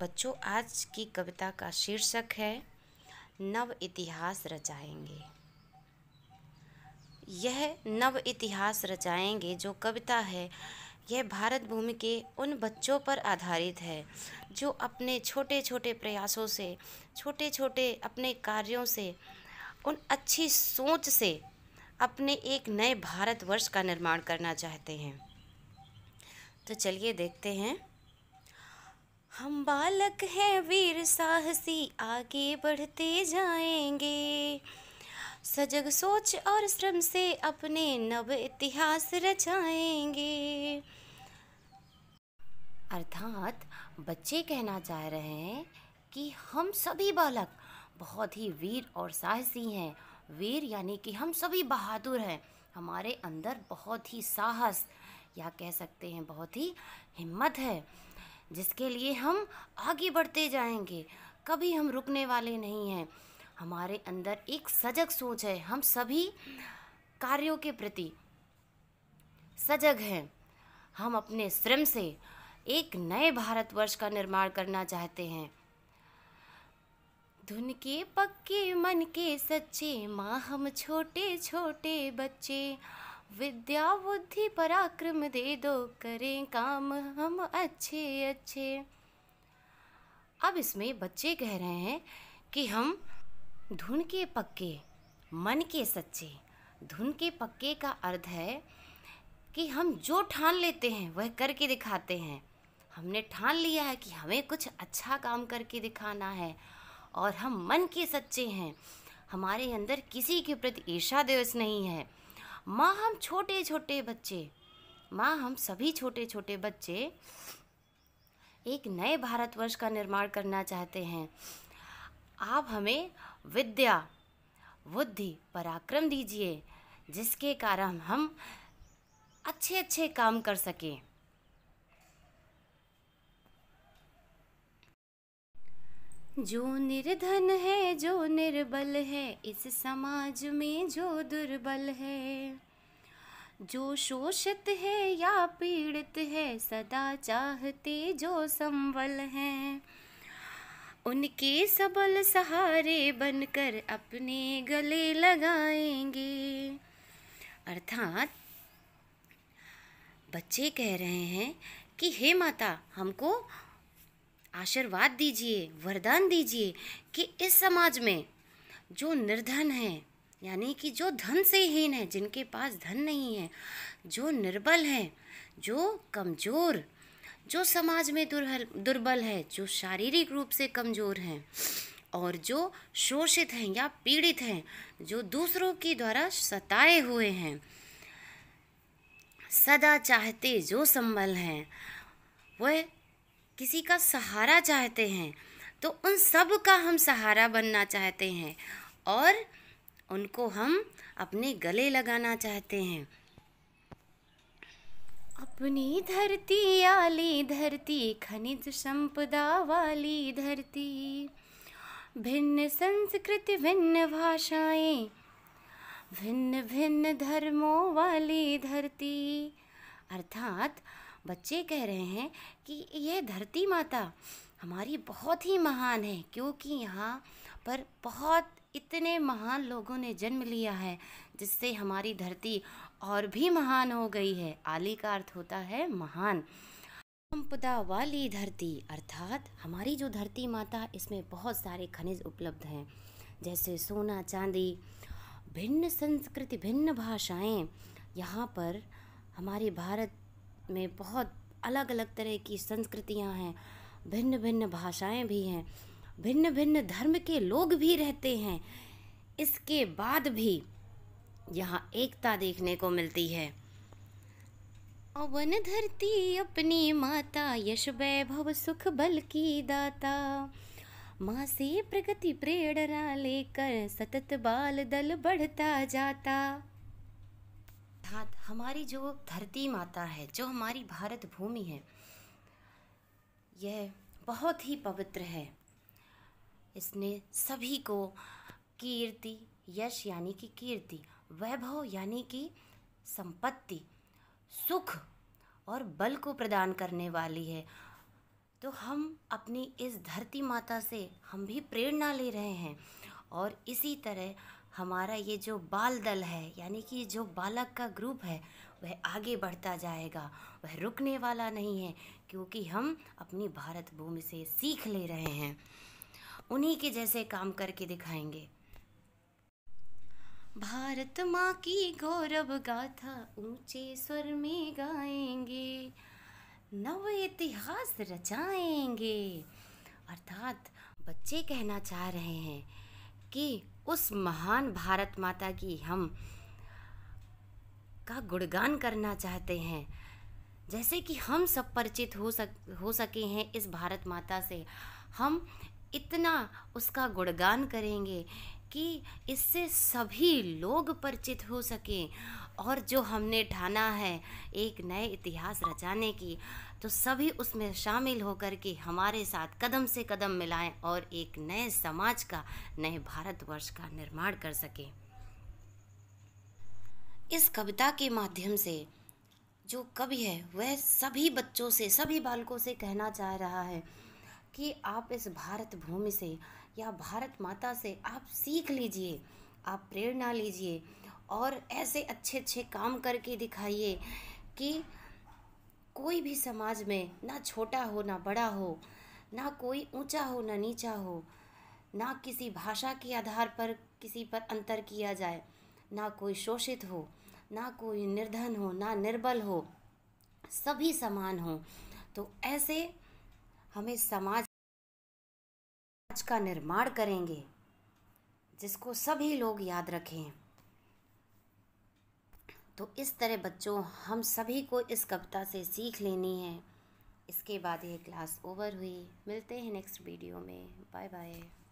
बच्चों आज की कविता का शीर्षक है नव इतिहास रचाएंगे यह नव इतिहास रचाएंगे जो कविता है यह भारत भूमि के उन बच्चों पर आधारित है जो अपने छोटे छोटे प्रयासों से छोटे छोटे अपने कार्यों से उन अच्छी सोच से अपने एक नए भारतवर्ष का निर्माण करना चाहते हैं तो चलिए देखते हैं हम बालक हैं वीर साहसी आगे बढ़ते जाएंगे सजग सोच और श्रम से अपने नव इतिहास रचाएंगे अर्थात बच्चे कहना चाह रहे हैं कि हम सभी बालक बहुत ही वीर और साहसी हैं वीर यानी कि हम सभी बहादुर हैं हमारे अंदर बहुत ही साहस या कह सकते हैं बहुत ही हिम्मत है जिसके लिए हम आगे बढ़ते जाएंगे कभी हम रुकने वाले नहीं हैं हमारे अंदर एक सजग सोच है हम सभी कार्यों के प्रति सजग हैं हम अपने श्रम से एक नए भारतवर्ष का निर्माण करना चाहते हैं धुन के पक्के मन के सच्चे माँ हम छोटे छोटे बच्चे विद्या बुद्धि पराक्रम दे दो करें काम हम अच्छे अच्छे अब इसमें बच्चे कह रहे हैं कि हम धुन के पक्के मन के सच्चे धुन के पक्के का अर्थ है कि हम जो ठान लेते हैं वह करके दिखाते हैं हमने ठान लिया है कि हमें कुछ अच्छा काम करके दिखाना है और हम मन के सच्चे हैं हमारे अंदर किसी के प्रति ईर्षा दिवस नहीं है माँ हम छोटे छोटे बच्चे माँ हम सभी छोटे छोटे बच्चे एक नए भारतवर्ष का निर्माण करना चाहते हैं आप हमें विद्या बुद्धि पराक्रम दीजिए जिसके कारण हम अच्छे अच्छे काम कर सकें जो निर्धन है जो निर्बल है इस समाज में जो दुर्बल है जो शोषित है या पीड़ित है सदा चाहते जो संबल है उनके सबल सहारे बनकर अपने गले लगाएंगे अर्थात बच्चे कह रहे हैं कि हे माता हमको आशीर्वाद दीजिए वरदान दीजिए कि इस समाज में जो निर्धन है यानी कि जो धन से हीन है जिनके पास धन नहीं है जो निर्बल हैं जो कमज़ोर जो समाज में दुर्बल दुर्बल है जो शारीरिक रूप से कमज़ोर हैं और जो शोषित हैं या पीड़ित हैं जो दूसरों के द्वारा सताए हुए हैं सदा चाहते जो संबल हैं वह किसी का सहारा चाहते हैं तो उन सब का हम सहारा बनना चाहते हैं और उनको हम अपने गले लगाना चाहते हैं अपनी धरती आली धरती खनिज संपदा वाली धरती भिन्न संस्कृति भिन्न भाषाएं भिन्न भिन्न धर्मों वाली धरती अर्थात बच्चे कह रहे हैं कि यह धरती माता हमारी बहुत ही महान है क्योंकि यहाँ पर बहुत इतने महान लोगों ने जन्म लिया है जिससे हमारी धरती और भी महान हो गई है आली का अर्थ होता है महान संपदा वाली धरती अर्थात हमारी जो धरती माता इसमें बहुत सारे खनिज उपलब्ध हैं जैसे सोना चांदी भिन्न संस्कृति भिन्न भाषाएं यहाँ पर हमारे भारत में बहुत अलग अलग तरह की संस्कृतियाँ हैं भिन्न भिन्न भाषाएं भी हैं भिन्न भिन्न धर्म के लोग भी रहते हैं इसके बाद भी यहाँ एकता देखने को मिलती है अवन धरती अपनी माता यश वैभव सुख बल की दाता माँ से प्रगति प्रेरणा लेकर सतत बाल दल बढ़ता जाता अर्थात हमारी जो धरती माता है जो हमारी भारत भूमि है यह बहुत ही पवित्र है इसने सभी को कीर्ति यश यानी कि कीर्ति वैभव यानी कि संपत्ति सुख और बल को प्रदान करने वाली है तो हम अपनी इस धरती माता से हम भी प्रेरणा ले रहे हैं और इसी तरह हमारा ये जो बाल दल है यानी कि जो बालक का ग्रुप है वह आगे बढ़ता जाएगा वह रुकने वाला नहीं है क्योंकि हम अपनी भारत भूमि से सीख ले रहे हैं उन्हीं के जैसे काम करके दिखाएंगे भारत माँ की गौरव गाथा ऊंचे स्वर में गाएंगे नव इतिहास रचाएंगे अर्थात बच्चे कहना चाह रहे हैं कि उस महान भारत माता की हम का गुणगान करना चाहते हैं जैसे कि हम सब परिचित हो सक हो सके हैं इस भारत माता से हम इतना उसका गुणगान करेंगे कि इससे सभी लोग परिचित हो सकें और जो हमने ठाना है एक नए इतिहास रचाने की तो सभी उसमें शामिल होकर के हमारे साथ कदम से कदम मिलाएं और एक नए समाज का नए भारतवर्ष का निर्माण कर सकें इस कविता के माध्यम से जो कवि है वह सभी बच्चों से सभी बालकों से कहना चाह रहा है कि आप इस भारत भूमि से या भारत माता से आप सीख लीजिए आप प्रेरणा लीजिए और ऐसे अच्छे अच्छे काम करके दिखाइए कि कोई भी समाज में ना छोटा हो ना बड़ा हो ना कोई ऊंचा हो ना नीचा हो ना किसी भाषा के आधार पर किसी पर अंतर किया जाए ना कोई शोषित हो ना कोई निर्धन हो ना निर्बल हो सभी समान हो तो ऐसे हमें समाज का निर्माण करेंगे जिसको सभी लोग याद रखें तो इस तरह बच्चों हम सभी को इस कविता से सीख लेनी है इसके बाद ये क्लास ओवर हुई मिलते हैं नेक्स्ट वीडियो में बाय बाय